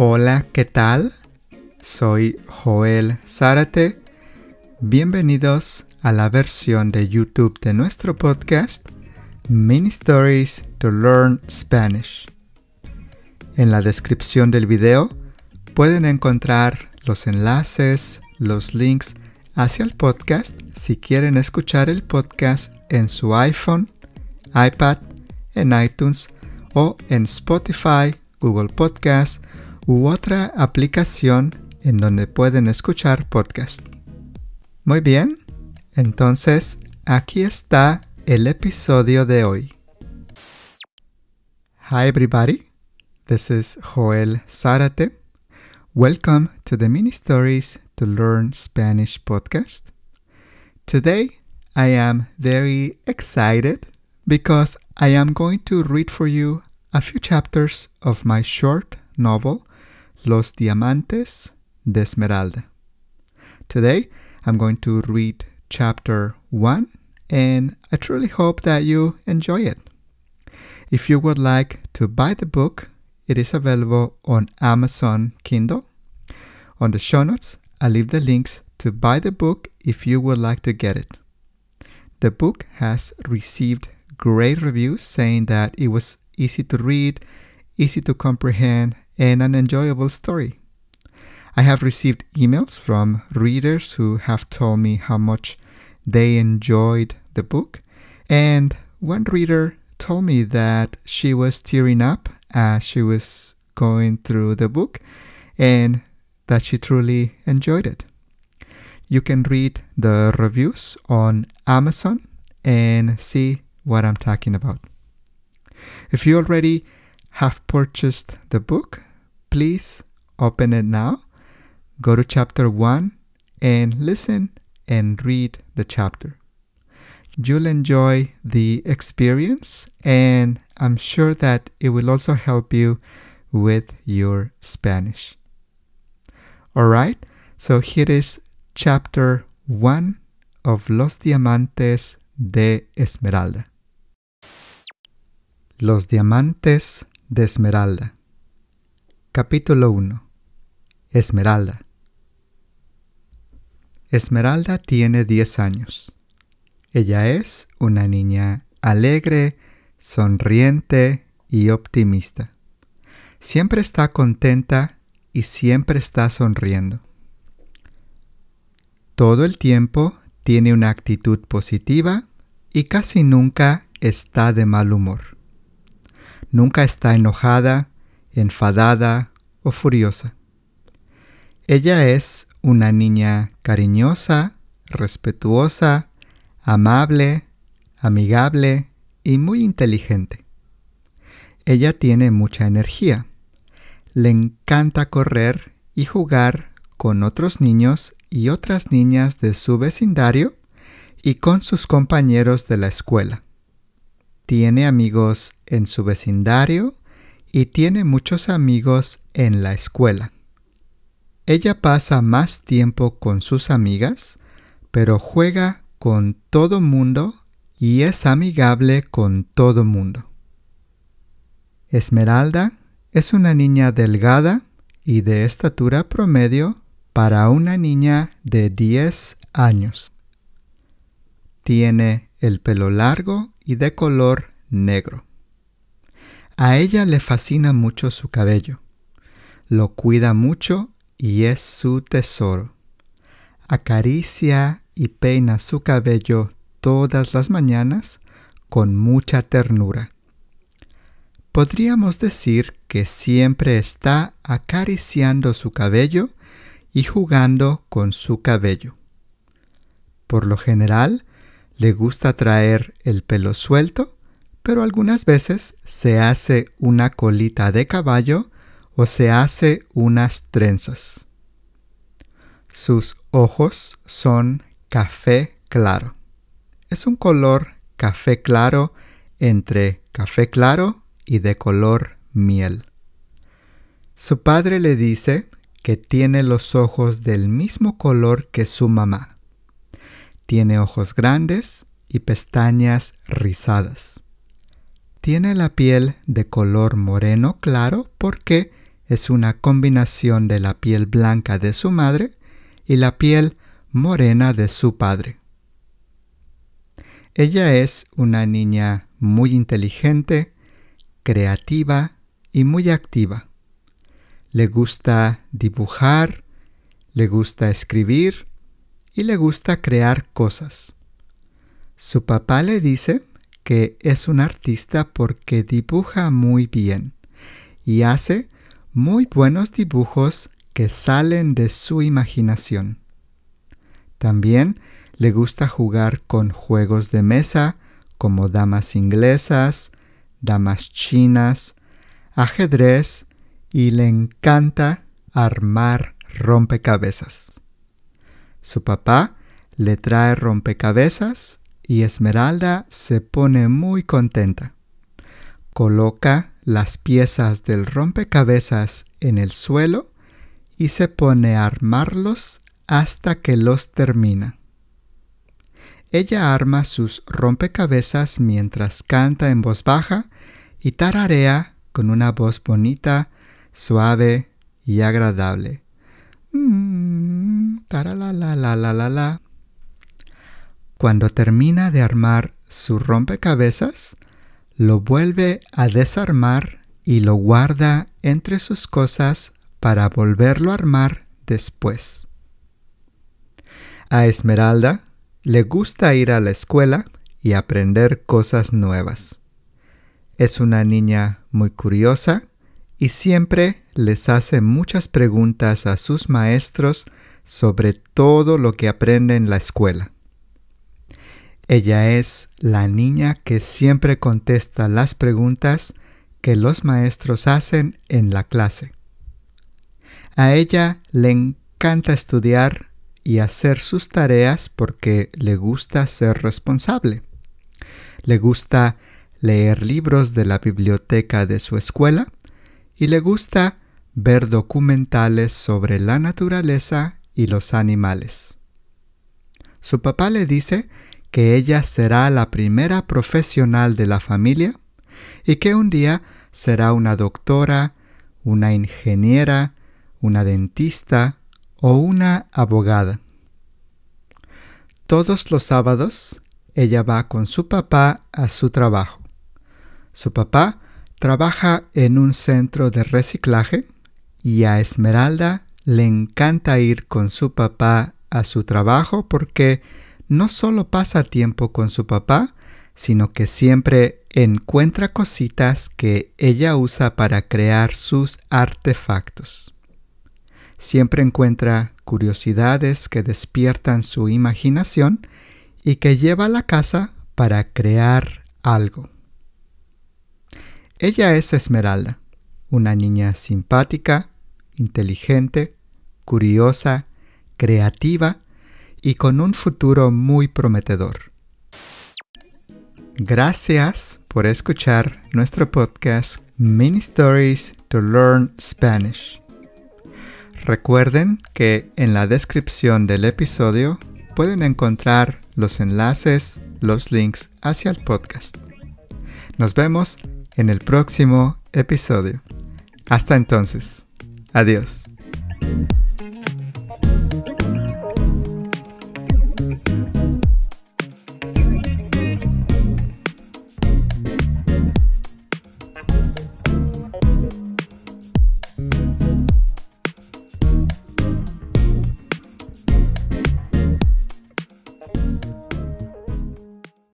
Hola, ¿qué tal? Soy Joel Zárate. Bienvenidos a la versión de YouTube de nuestro podcast Mini Stories to Learn Spanish. En la descripción del video pueden encontrar los enlaces, los links hacia el podcast si quieren escuchar el podcast en su iPhone, iPad, en iTunes o en Spotify, Google Podcast u otra aplicación en donde pueden escuchar podcast. Muy bien, entonces aquí está el episodio de hoy. Hi everybody, this is Joel Zarate. Welcome to the Mini Stories to Learn Spanish podcast. Today I am very excited because I am going to read for you a few chapters of my short novel Los Diamantes de Esmeralda. Today, I'm going to read chapter 1 and I truly hope that you enjoy it. If you would like to buy the book, it is available on Amazon Kindle. On the show notes, I leave the links to buy the book if you would like to get it. The book has received great reviews saying that it was easy to read, easy to comprehend, and an enjoyable story. I have received emails from readers who have told me how much they enjoyed the book, and one reader told me that she was tearing up as she was going through the book and that she truly enjoyed it. You can read the reviews on Amazon and see what I'm talking about. If you already have purchased the book, Please open it now. Go to chapter 1 and listen and read the chapter. You'll enjoy the experience, and I'm sure that it will also help you with your Spanish. All right, so here is chapter 1 of Los Diamantes de Esmeralda. Los Diamantes de Esmeralda. Capítulo 1 Esmeralda Esmeralda tiene 10 años. Ella es una niña alegre, sonriente y optimista. Siempre está contenta y siempre está sonriendo. Todo el tiempo tiene una actitud positiva y casi nunca está de mal humor. Nunca está enojada, enfadada o furiosa. Ella es una niña cariñosa, respetuosa, amable, amigable y muy inteligente. Ella tiene mucha energía. Le encanta correr y jugar con otros niños y otras niñas de su vecindario y con sus compañeros de la escuela. Tiene amigos en su vecindario y tiene muchos amigos en la escuela. Ella pasa más tiempo con sus amigas, pero juega con todo mundo y es amigable con todo mundo. Esmeralda es una niña delgada y de estatura promedio para una niña de 10 años. Tiene el pelo largo y de color negro. A ella le fascina mucho su cabello. Lo cuida mucho y es su tesoro. Acaricia y peina su cabello todas las mañanas con mucha ternura. Podríamos decir que siempre está acariciando su cabello y jugando con su cabello. Por lo general, le gusta traer el pelo suelto pero algunas veces se hace una colita de caballo o se hace unas trenzas. Sus ojos son café claro. Es un color café claro entre café claro y de color miel. Su padre le dice que tiene los ojos del mismo color que su mamá. Tiene ojos grandes y pestañas rizadas. Tiene la piel de color moreno claro porque es una combinación de la piel blanca de su madre y la piel morena de su padre. Ella es una niña muy inteligente, creativa y muy activa. Le gusta dibujar, le gusta escribir y le gusta crear cosas. Su papá le dice que es un artista porque dibuja muy bien y hace muy buenos dibujos que salen de su imaginación. También le gusta jugar con juegos de mesa como damas inglesas, damas chinas, ajedrez y le encanta armar rompecabezas. Su papá le trae rompecabezas y Esmeralda se pone muy contenta. Coloca las piezas del rompecabezas en el suelo y se pone a armarlos hasta que los termina. Ella arma sus rompecabezas mientras canta en voz baja y tararea con una voz bonita, suave y agradable. Mmm, cuando termina de armar su rompecabezas, lo vuelve a desarmar y lo guarda entre sus cosas para volverlo a armar después. A Esmeralda le gusta ir a la escuela y aprender cosas nuevas. Es una niña muy curiosa y siempre les hace muchas preguntas a sus maestros sobre todo lo que aprende en la escuela. Ella es la niña que siempre contesta las preguntas que los maestros hacen en la clase. A ella le encanta estudiar y hacer sus tareas porque le gusta ser responsable. Le gusta leer libros de la biblioteca de su escuela y le gusta ver documentales sobre la naturaleza y los animales. Su papá le dice que ella será la primera profesional de la familia y que un día será una doctora, una ingeniera, una dentista o una abogada. Todos los sábados ella va con su papá a su trabajo. Su papá trabaja en un centro de reciclaje y a Esmeralda le encanta ir con su papá a su trabajo porque no solo pasa tiempo con su papá, sino que siempre encuentra cositas que ella usa para crear sus artefactos. Siempre encuentra curiosidades que despiertan su imaginación y que lleva a la casa para crear algo. Ella es Esmeralda, una niña simpática, inteligente, curiosa, creativa y con un futuro muy prometedor. Gracias por escuchar nuestro podcast Mini Stories to Learn Spanish. Recuerden que en la descripción del episodio pueden encontrar los enlaces, los links hacia el podcast. Nos vemos en el próximo episodio. Hasta entonces. Adiós.